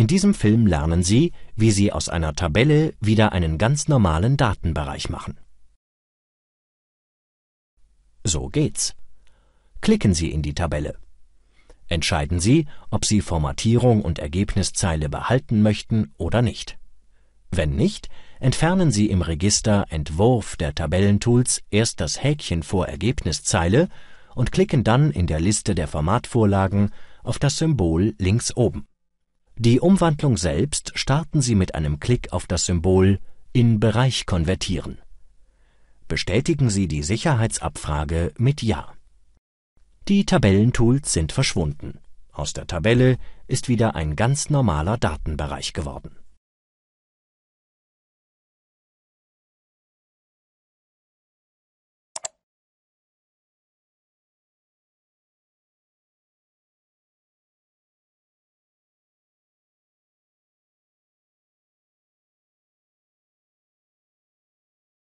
In diesem Film lernen Sie, wie Sie aus einer Tabelle wieder einen ganz normalen Datenbereich machen. So geht's. Klicken Sie in die Tabelle. Entscheiden Sie, ob Sie Formatierung und Ergebniszeile behalten möchten oder nicht. Wenn nicht, entfernen Sie im Register Entwurf der Tabellentools erst das Häkchen vor Ergebniszeile und klicken dann in der Liste der Formatvorlagen auf das Symbol links oben die Umwandlung selbst starten Sie mit einem Klick auf das Symbol In Bereich konvertieren. Bestätigen Sie die Sicherheitsabfrage mit Ja. Die Tabellentools sind verschwunden. Aus der Tabelle ist wieder ein ganz normaler Datenbereich geworden